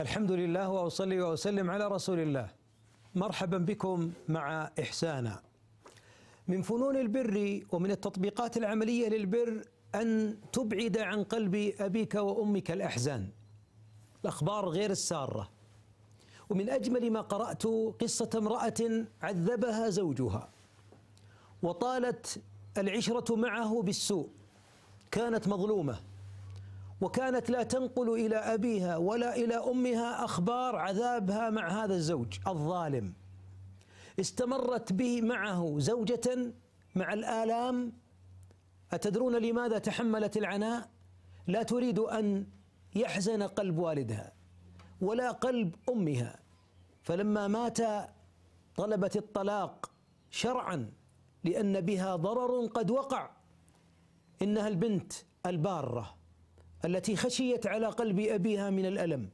الحمد لله واصلي واسلم على رسول الله. مرحبا بكم مع احسانا. من فنون البر ومن التطبيقات العمليه للبر ان تبعد عن قلب ابيك وامك الاحزان. الاخبار غير الساره. ومن اجمل ما قرات قصه امراه عذبها زوجها وطالت العشره معه بالسوء. كانت مظلومه وكانت لا تنقل الى ابيها ولا الى امها اخبار عذابها مع هذا الزوج الظالم استمرت به معه زوجه مع الالام اتدرون لماذا تحملت العناء لا تريد ان يحزن قلب والدها ولا قلب امها فلما مات طلبت الطلاق شرعا لان بها ضرر قد وقع انها البنت الباره التي خشيت على قلب أبيها من الألم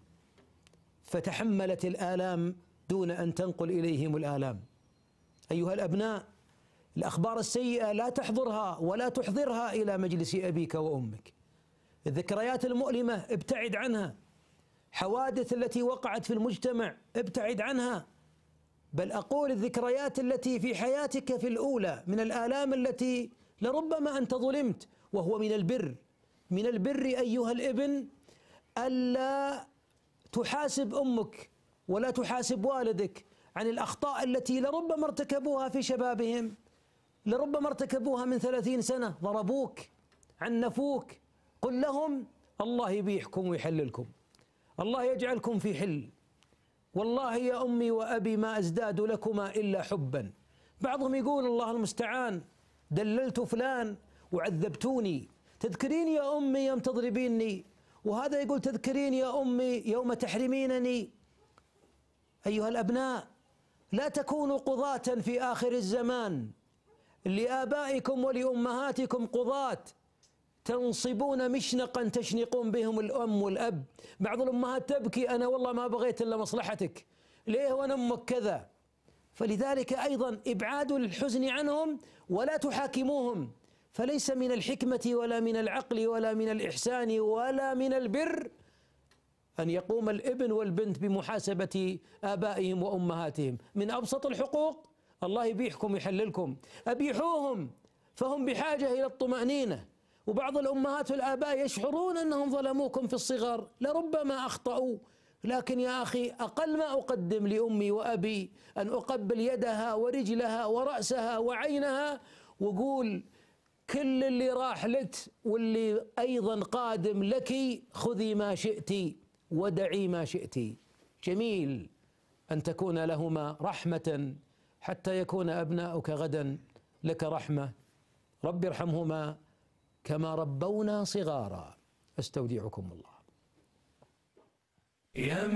فتحملت الآلام دون أن تنقل إليهم الآلام أيها الأبناء الأخبار السيئة لا تحضرها ولا تحضرها إلى مجلس أبيك وأمك الذكريات المؤلمة ابتعد عنها حوادث التي وقعت في المجتمع ابتعد عنها بل أقول الذكريات التي في حياتك في الأولى من الآلام التي لربما أنت ظلمت وهو من البر من البر أيها الابن ألا تحاسب أمك ولا تحاسب والدك عن الأخطاء التي لربما ارتكبوها في شبابهم لربما ارتكبوها من ثلاثين سنة ضربوك عنفوك قل لهم الله يبيحكم ويحللكم الله يجعلكم في حل والله يا أمي وأبي ما أزداد لكما إلا حبا بعضهم يقول الله المستعان دللت فلان وعذبتوني تذكرين يا أمي يوم تضربيني وهذا يقول تذكرين يا أمي يوم تحرمينني أيها الأبناء لا تكونوا قضاة في آخر الزمان لآبائكم ولأمهاتكم قضاة تنصبون مشنقا تشنقون بهم الأم والأب بعض الأمهات تبكي أنا والله ما بغيت إلا مصلحتك ليه وأنا أمك كذا فلذلك أيضا إبعاد الحزن عنهم ولا تحاكموهم فليس من الحكمة ولا من العقل ولا من الإحسان ولا من البر أن يقوم الابن والبنت بمحاسبة آبائهم وأمهاتهم من أبسط الحقوق الله يبيحكم يحللكم أبيحوهم فهم بحاجة إلى الطمأنينة وبعض الأمهات والآباء يشعرون أنهم ظلموكم في الصغر لربما أخطأوا لكن يا أخي أقل ما أقدم لأمي وأبي أن أقبل يدها ورجلها ورأسها وعينها وقول كل اللي راح لك واللي ايضا قادم لك خذي ما شئت ودعي ما شئت جميل ان تكون لهما رحمه حتى يكون ابناؤك غدا لك رحمه رب ارحمهما كما ربونا صغارا استودعكم الله يا